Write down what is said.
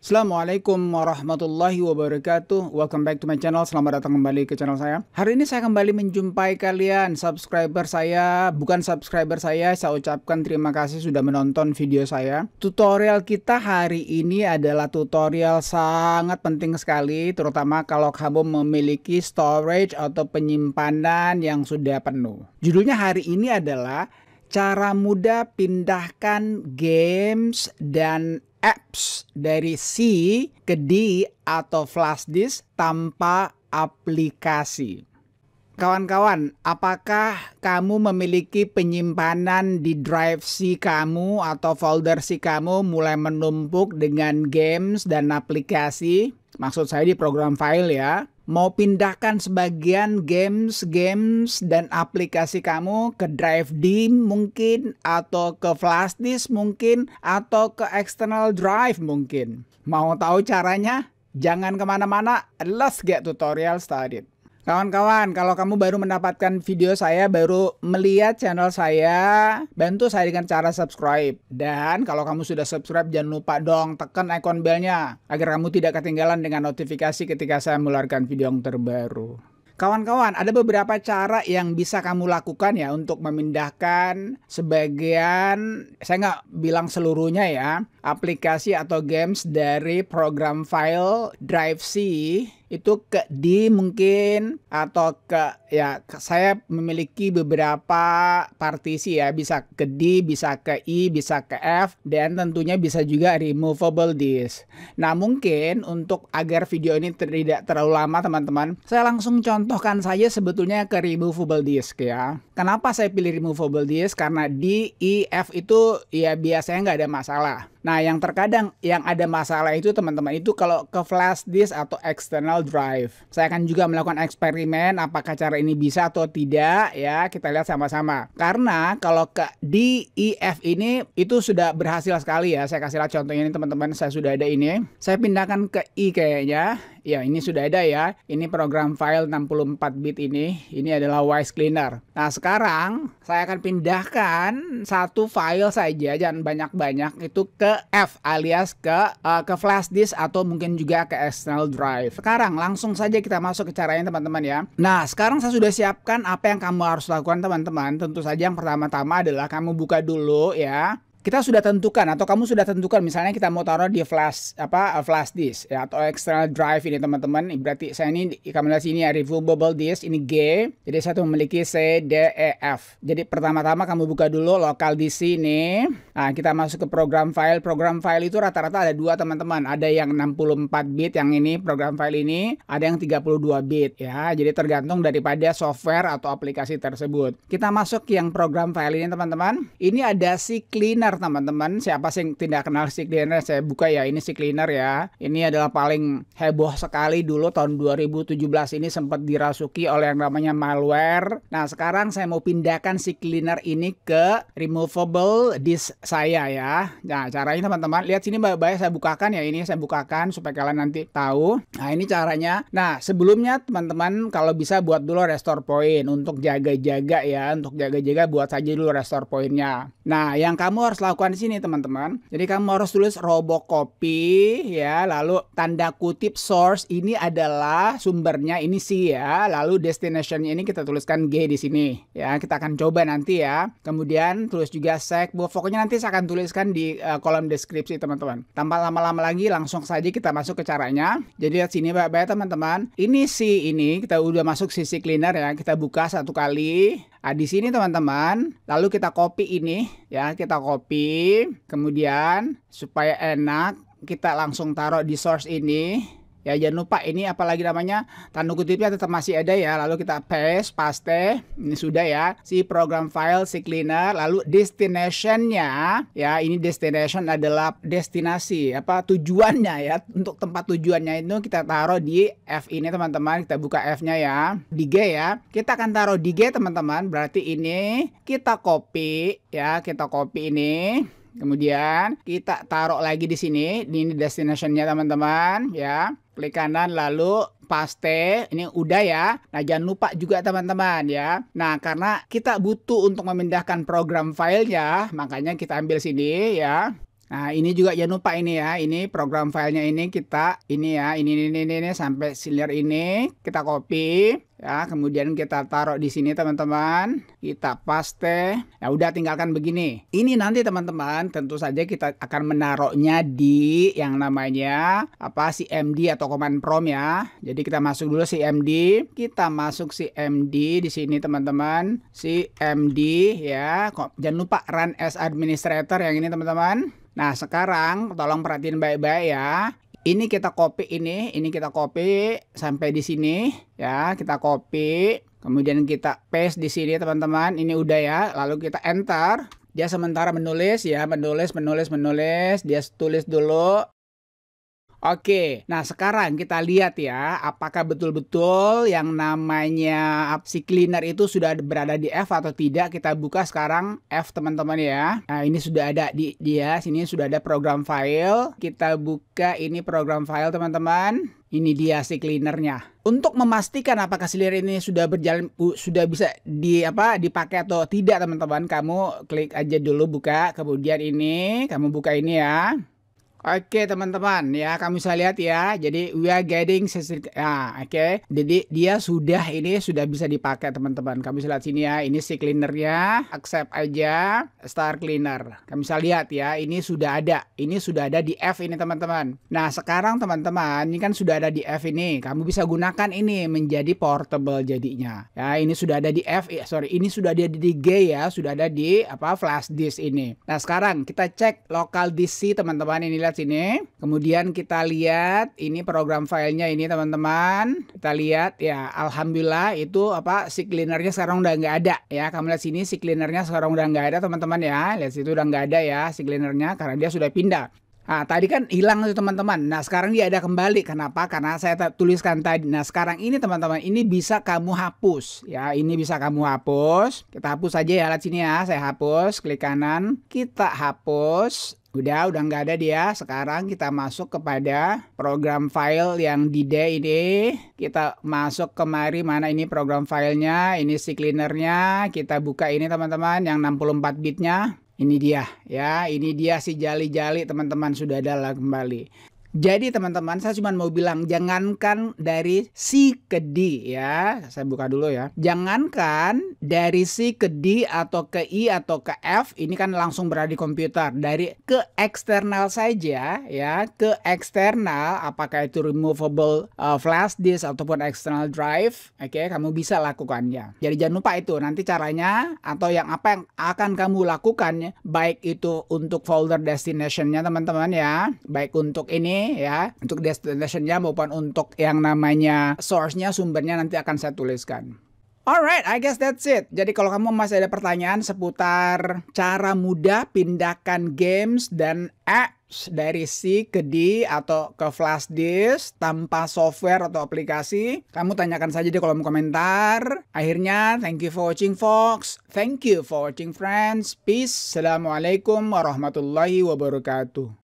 Assalamualaikum warahmatullahi wabarakatuh Welcome back to my channel Selamat datang kembali ke channel saya Hari ini saya kembali menjumpai kalian Subscriber saya Bukan subscriber saya Saya ucapkan terima kasih sudah menonton video saya Tutorial kita hari ini adalah tutorial sangat penting sekali Terutama kalau kamu memiliki storage atau penyimpanan yang sudah penuh Judulnya hari ini adalah cara mudah pindahkan games dan apps dari C ke D atau flash disk tanpa aplikasi. Kawan-kawan, apakah kamu memiliki penyimpanan di drive C kamu atau folder C kamu mulai menumpuk dengan games dan aplikasi? maksud saya di program file ya, mau pindahkan sebagian games, games dan aplikasi kamu ke drive D mungkin atau ke flash disk mungkin atau ke external drive mungkin. Mau tahu caranya? Jangan kemana-mana, let's get tutorial started. Kawan-kawan, kalau kamu baru mendapatkan video saya, baru melihat channel saya, bantu saya dengan cara subscribe. Dan kalau kamu sudah subscribe, jangan lupa dong tekan ikon belnya, agar kamu tidak ketinggalan dengan notifikasi ketika saya mengeluarkan video yang terbaru. Kawan-kawan, ada beberapa cara yang bisa kamu lakukan ya untuk memindahkan sebagian, saya nggak bilang seluruhnya ya, aplikasi atau games dari program file Drive C itu ke D mungkin atau ke ya saya memiliki beberapa partisi ya bisa ke D, bisa ke I, e, bisa ke F dan tentunya bisa juga removable disk. Nah mungkin untuk agar video ini tidak terlalu lama teman-teman, saya langsung contohkan saja sebetulnya ke removable disk ya. Kenapa saya pilih removable disk? Karena D, I, e, F itu ya biasanya nggak ada masalah. Nah, yang terkadang yang ada masalah itu teman-teman itu kalau ke flash disk atau external drive. Saya akan juga melakukan eksperimen apakah cara ini bisa atau tidak ya, kita lihat sama-sama. Karena kalau ke DEF ini itu sudah berhasil sekali ya. Saya kasih lihat contohnya ini teman-teman, saya sudah ada ini. Saya pindahkan ke I kayaknya Ya, ini sudah ada ya. Ini program file 64 bit ini. Ini adalah Wise Cleaner. Nah, sekarang saya akan pindahkan satu file saja, jangan banyak-banyak itu ke F alias ke uh, ke flash disk atau mungkin juga ke external drive. Sekarang langsung saja kita masuk ke caranya teman-teman ya. Nah, sekarang saya sudah siapkan apa yang kamu harus lakukan teman-teman. Tentu saja yang pertama-tama adalah kamu buka dulu ya kita sudah tentukan atau kamu sudah tentukan misalnya kita mau taruh di flash apa eh, flash disk ya, atau external drive ini teman-teman berarti saya ini kamu lihat sini ya removable disk ini G jadi saya tuh memiliki C D E F jadi pertama-tama kamu buka dulu lokal di sini nah kita masuk ke program file program file itu rata-rata ada dua teman-teman ada yang 64 bit yang ini program file ini ada yang 32 bit ya jadi tergantung daripada software atau aplikasi tersebut kita masuk yang program file ini teman-teman ini ada si cleaner cleaner teman-teman siapa sih yang tidak kenal si cleaner saya buka ya ini si cleaner ya ini adalah paling heboh sekali dulu tahun 2017 ini sempat dirasuki oleh yang namanya malware nah sekarang saya mau pindahkan si cleaner ini ke removable disk saya ya nah caranya teman-teman lihat sini baik-baik saya bukakan ya ini saya bukakan supaya kalian nanti tahu nah ini caranya nah sebelumnya teman-teman kalau bisa buat dulu restore point untuk jaga-jaga ya untuk jaga-jaga buat saja dulu restore pointnya nah yang kamu harus lakukan di sini teman-teman. Jadi kamu harus tulis robocopy ya, lalu tanda kutip source ini adalah sumbernya ini sih ya, lalu destination ini kita tuliskan G di sini ya. Kita akan coba nanti ya. Kemudian tulis juga sec, pokoknya nanti saya akan tuliskan di uh, kolom deskripsi teman-teman. Tanpa lama-lama lagi langsung saja kita masuk ke caranya. Jadi lihat sini baik-baik ya, teman-teman. Ini sih ini kita udah masuk sisi cleaner ya. Kita buka satu kali Nah, di sini teman-teman, lalu kita copy ini ya, kita copy. Kemudian supaya enak, kita langsung taruh di source ini Ya jangan lupa ini apalagi namanya tanda kutipnya tetap masih ada ya. Lalu kita paste, paste, ini sudah ya. Si program file, si cleaner, lalu destinationnya ya ini destination adalah destinasi apa tujuannya ya. Untuk tempat tujuannya itu kita taruh di F ini teman-teman. Kita buka F-nya ya di G ya. Kita akan taruh di G teman-teman. Berarti ini kita copy ya, kita copy ini Kemudian kita taruh lagi di sini, ini destinationnya teman-teman ya. Klik kanan lalu paste ini udah ya nah jangan lupa juga teman-teman ya nah karena kita butuh untuk memindahkan program filenya makanya kita ambil sini ya Nah, ini juga jangan lupa ini ya. Ini program filenya ini kita ini ya, ini ini ini, ini sampai silir ini kita copy ya, kemudian kita taruh di sini teman-teman. Kita paste. Ya udah tinggalkan begini. Ini nanti teman-teman tentu saja kita akan menaruhnya di yang namanya apa si md atau command prompt ya. Jadi kita masuk dulu si md kita masuk si md di sini teman-teman. si md ya. Jangan lupa run as administrator yang ini teman-teman. Nah, sekarang tolong perhatiin baik-baik ya. Ini kita copy ini, ini kita copy sampai di sini ya, kita copy. Kemudian kita paste di sini teman-teman. Ini udah ya. Lalu kita enter. Dia sementara menulis ya, menulis, menulis, menulis. Dia tulis dulu Oke, nah sekarang kita lihat ya, apakah betul-betul yang namanya si cleaner itu sudah berada di F atau tidak. Kita buka sekarang F teman-teman ya. Nah ini sudah ada di dia, ya, sini sudah ada program file. Kita buka ini program file teman-teman. Ini dia si cleanernya. Untuk memastikan apakah silir ini sudah berjalan sudah bisa di apa dipakai atau tidak teman-teman, kamu klik aja dulu buka, kemudian ini kamu buka ini ya. Oke teman-teman ya kamu bisa lihat ya jadi we are getting ah oke okay. jadi dia sudah ini sudah bisa dipakai teman-teman kamu bisa lihat sini ya ini si cleanernya accept aja star cleaner kamu bisa lihat ya ini sudah ada ini sudah ada di F ini teman-teman nah sekarang teman-teman ini kan sudah ada di F ini kamu bisa gunakan ini menjadi portable jadinya ya ini sudah ada di F eh, sorry ini sudah ada di G ya sudah ada di apa flash disk ini nah sekarang kita cek lokal DC teman-teman ini lihat sini. Kemudian kita lihat ini program filenya ini teman-teman. Kita lihat ya alhamdulillah itu apa si cleanernya sekarang udah nggak ada ya. Kamu lihat sini si cleanernya sekarang udah nggak ada teman-teman ya. Lihat situ udah nggak ada ya si cleanernya karena dia sudah pindah. Nah, tadi kan hilang itu teman-teman. Nah, sekarang dia ada kembali. Kenapa? Karena saya tuliskan tadi. Nah, sekarang ini teman-teman, ini bisa kamu hapus. Ya, ini bisa kamu hapus. Kita hapus aja ya, lihat sini ya. Saya hapus, klik kanan. Kita hapus. Udah, udah nggak ada dia. Sekarang kita masuk kepada program file yang di D ini. Kita masuk kemari mana ini program filenya, ini si cleanernya. Kita buka ini teman-teman yang 64 bitnya. Ini dia ya, ini dia si jali-jali teman-teman sudah ada lah kembali. Jadi teman-teman saya cuma mau bilang jangankan dari si ke D ya. Saya buka dulu ya. Jangankan dari si ke D atau ke I atau ke F ini kan langsung berada di komputer. Dari ke eksternal saja ya ke eksternal apakah itu removable uh, flash disk ataupun external drive. Oke, okay, kamu bisa lakukannya. Jadi jangan lupa itu nanti caranya atau yang apa yang akan kamu lakukan baik itu untuk folder destinationnya teman-teman ya, baik untuk ini ya untuk destinationnya maupun untuk yang namanya source-nya sumbernya nanti akan saya tuliskan. Alright, I guess that's it. Jadi kalau kamu masih ada pertanyaan seputar cara mudah pindahkan games dan apps dari C ke D atau ke flash disk tanpa software atau aplikasi, kamu tanyakan saja di kolom komentar. Akhirnya, thank you for watching folks. Thank you for watching friends. Peace. Assalamualaikum warahmatullahi wabarakatuh.